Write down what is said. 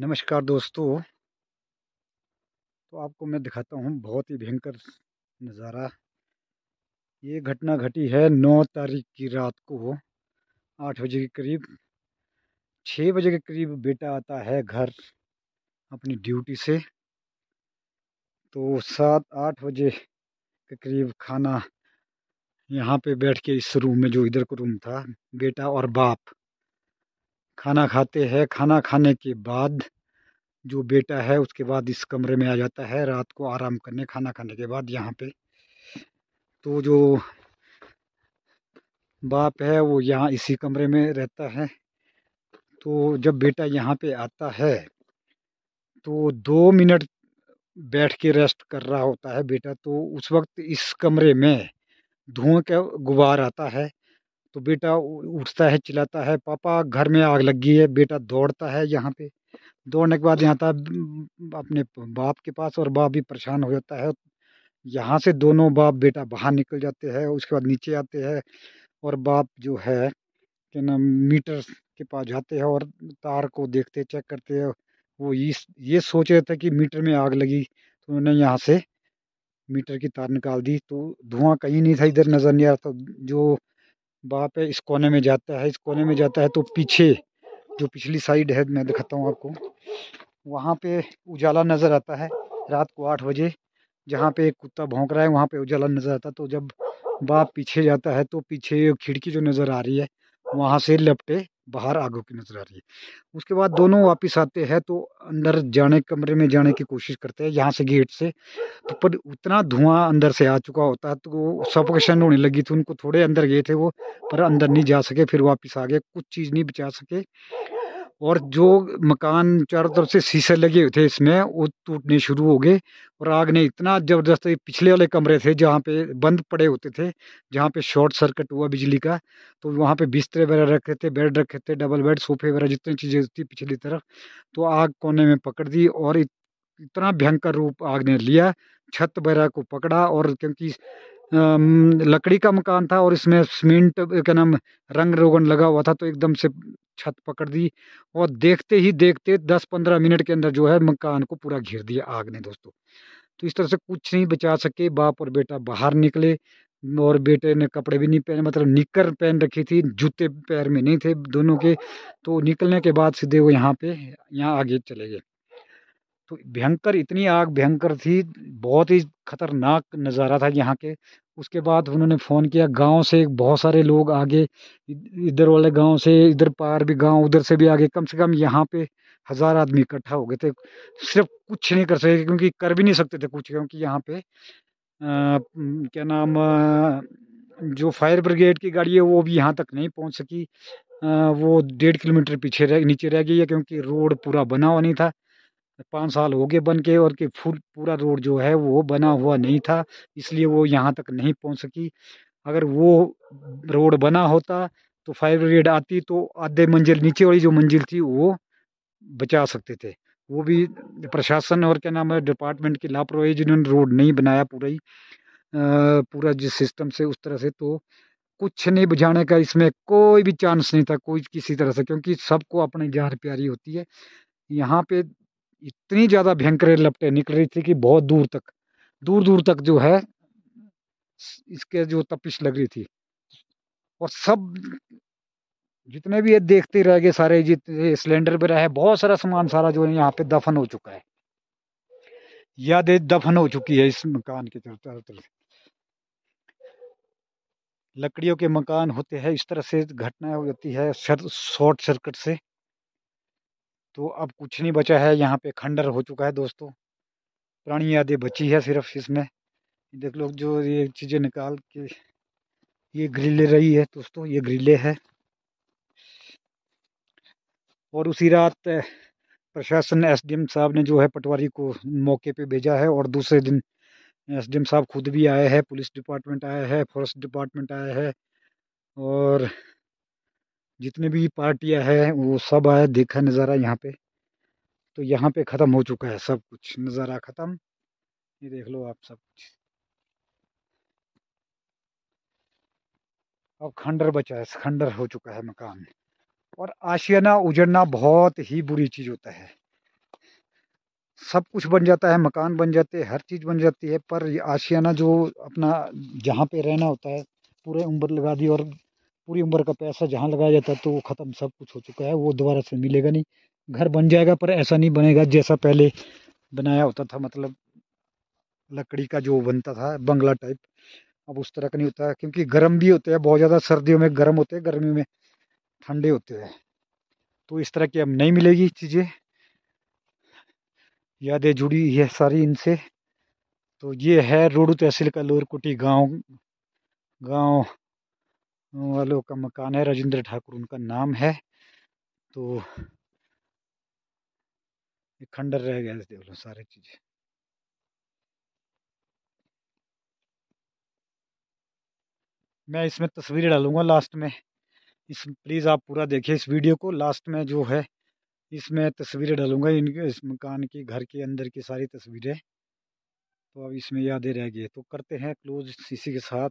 नमस्कार दोस्तों तो आपको मैं दिखाता हूँ बहुत ही भयंकर नज़ारा ये घटना घटी है नौ तारीख की रात को आठ बजे के करीब छः बजे के करीब बेटा आता है घर अपनी ड्यूटी से तो सात आठ बजे के करीब खाना यहाँ पे बैठ के इस रूम में जो इधर का रूम था बेटा और बाप खाना खाते हैं खाना खाने के बाद जो बेटा है उसके बाद इस कमरे में आ जाता है रात को आराम करने खाना खाने के बाद यहाँ पे तो जो बाप है वो यहाँ इसी कमरे में रहता है तो जब बेटा यहाँ पे आता है तो दो मिनट बैठ के रेस्ट कर रहा होता है बेटा तो उस वक्त इस कमरे में धुएं का गुबार आता है तो बेटा उठता है चिल्लाता है पापा घर में आग लगी है बेटा दौड़ता है यहाँ पे दौड़ने के बाद यहाँ था अपने बाप के पास और बाप भी परेशान हो जाता है यहाँ से दोनों बाप बेटा बाहर निकल जाते हैं उसके बाद नीचे आते हैं और बाप जो है क्या नाम मीटर के पास जाते हैं और तार को देखते चेक करते हैं वो इस ये सोच रहे थे कि मीटर में आग लगी तो उन्होंने यहाँ से मीटर की तार निकाल दी तो धुआं कहीं नहीं था इधर नज़र नहीं आ रहा था जो वहाँ पे इस कोने में जाता है इस कोने में जाता है तो पीछे जो पिछली साइड है मैं दिखाता हूँ आपको वहाँ पे उजाला नज़र आता है रात को आठ बजे जहाँ पे एक कुत्ता भोंक रहा है वहाँ पे उजाला नज़र आता है तो जब बाप पीछे जाता है तो पीछे खिड़की जो नज़र आ रही है वहाँ से लपटे बाहर आगो की नज़र आ रही है उसके बाद हाँ। दोनों वापस आते हैं तो अंदर जाने कमरे में जाने की कोशिश करते हैं यहाँ से गेट से तो पर उतना धुआं अंदर से आ चुका होता है तो वो सफोकेशन होने लगी थी उनको थोड़े अंदर गए थे वो पर अंदर नहीं जा सके फिर वापस आ गए कुछ चीज़ नहीं बचा सके और जो मकान चारों तरफ से शीशे लगे हुए थे इसमें वो टूटने शुरू हो गए और आग ने इतना ज़बरदस्त पिछले वाले कमरे थे जहाँ पे बंद पड़े होते थे जहाँ पे शॉर्ट सर्किट हुआ बिजली का तो वहाँ पे बिस्तरे वगैरह रखे थे बेड रखे थे डबल बेड सोफे वगैरह जितनी चीज़ें थी पिछली तरफ तो आग कोने में पकड़ दी और इतना भयंकर रूप आग ने लिया छत वगैरह को पकड़ा और क्योंकि लकड़ी का मकान था और इसमें सीमेंट क्या नाम रंग रोगन लगा हुआ था तो एकदम से छत पकड़ दी और देखते ही देखते दस पंद्रह मिनट के अंदर जो है मकान को पूरा घेर दिया आग ने दोस्तों तो इस तरह से कुछ नहीं बचा सके बाप और बेटा बाहर निकले और बेटे ने कपड़े भी नहीं पहने मतलब निकर पहन रखी थी जूते पैर में नहीं थे दोनों के तो निकलने के बाद सीधे वो यहाँ पे यहाँ आगे चले गए तो भयंकर इतनी आग भयंकर थी बहुत ही खतरनाक नज़ारा था यहाँ के उसके बाद उन्होंने फ़ोन किया गांव से बहुत सारे लोग आगे इधर वाले गांव से इधर पार भी गांव उधर से भी आगे कम से कम यहाँ पे हज़ार आदमी इकट्ठा हो गए थे सिर्फ कुछ नहीं कर सके क्योंकि कर भी नहीं सकते थे कुछ क्योंकि यहाँ पे आ, क्या नाम जो फायर ब्रिगेड की गाड़ी है वो भी यहाँ तक नहीं पहुँच सकी आ, वो डेढ़ किलोमीटर पीछे रह नीचे रह गई है क्योंकि रोड पूरा बना हुआ नहीं था पाँच साल हो गए बन के और कि फुल पूरा रोड जो है वो बना हुआ नहीं था इसलिए वो यहाँ तक नहीं पहुँच सकी अगर वो रोड बना होता तो फायर ब्रिगेड आती तो आधे मंजिल नीचे वाली जो मंजिल थी वो बचा सकते थे वो भी प्रशासन और क्या नाम है डिपार्टमेंट की लापरवाही जिन्होंने रोड नहीं बनाया पूरा ही पूरा जिस सिस्टम से उस तरह से तो कुछ नहीं बुझाने का इसमें कोई भी चांस नहीं था कोई किसी तरह से क्योंकि सबको अपनी जहर प्यारी होती है यहाँ पे इतनी ज़्यादा भयंकर लपटें निकल रही थी कि बहुत दूर तक दूर दूर तक जो है इसके जो तपिश लग रही थी और सब जितने भी ये देखते रह गए सारे जितने सिलेंडर पर रहे बहुत सारा सामान सारा जो है यहाँ पे दफन हो चुका है यादें दफन हो चुकी है इस मकान के तरफ लकड़ियों के मकान होते हैं इस तरह से घटनाएं जाती है शॉर्ट सर्किट से तो अब कुछ नहीं बचा है यहाँ पे खंडर हो चुका है दोस्तों पुरानी यादें बची है सिर्फ इसमें देख लो जो ये चीज़ें निकाल के ये ग्रिले रही है दोस्तों ये ग्रिले है और उसी रात प्रशासन एसडीएम साहब ने जो है पटवारी को मौके पे भेजा है और दूसरे दिन एसडीएम साहब खुद भी आए हैं पुलिस डिपार्टमेंट आया है फॉरेस्ट डिपार्टमेंट आया है और जितने भी पार्टियां हैं वो सब आया देखा नज़ारा यहाँ पे तो यहाँ पे ख़त्म हो चुका है सब कुछ नज़ारा ख़त्म ये देख लो आप सब कुछ अब खंडर बचा है खंडर हो चुका है मकान और आशियाना उजड़ना बहुत ही बुरी चीज़ होता है सब कुछ बन जाता है मकान बन जाते हैं हर चीज़ बन जाती है पर आशियाना जो अपना जहाँ पे रहना होता है पूरे उम्र लगा दी और पूरी उम्र का पैसा जहाँ लगाया जाता है तो वो ख़त्म सब कुछ हो चुका है वो दोबारा से मिलेगा नहीं घर बन जाएगा पर ऐसा नहीं बनेगा जैसा पहले बनाया होता था मतलब लकड़ी का जो बनता था बंगला टाइप अब उस तरह का नहीं होता क्योंकि गर्म भी होते हैं बहुत ज़्यादा सर्दियों में गर्म होते हैं गर्मी में ठंडे होते हैं तो इस तरह की अब नहीं मिलेगी चीज़ें यादें जुड़ी है सारी इनसे तो ये है रोडू तहसील का लोअर कुटी गांव गांव वालों का मकान है राजेंद्र ठाकुर उनका नाम है तो खंडर रह गया देख लो सारी चीज़ें मैं इसमें तस्वीरें डालूंगा लास्ट में इस प्लीज़ आप पूरा देखिए इस वीडियो को लास्ट में जो है इसमें तस्वीरें डालूंगा इनके इस मकान की घर के अंदर की सारी तस्वीरें तो अब इसमें यादें रह गई तो करते हैं क्लोज इसी के साथ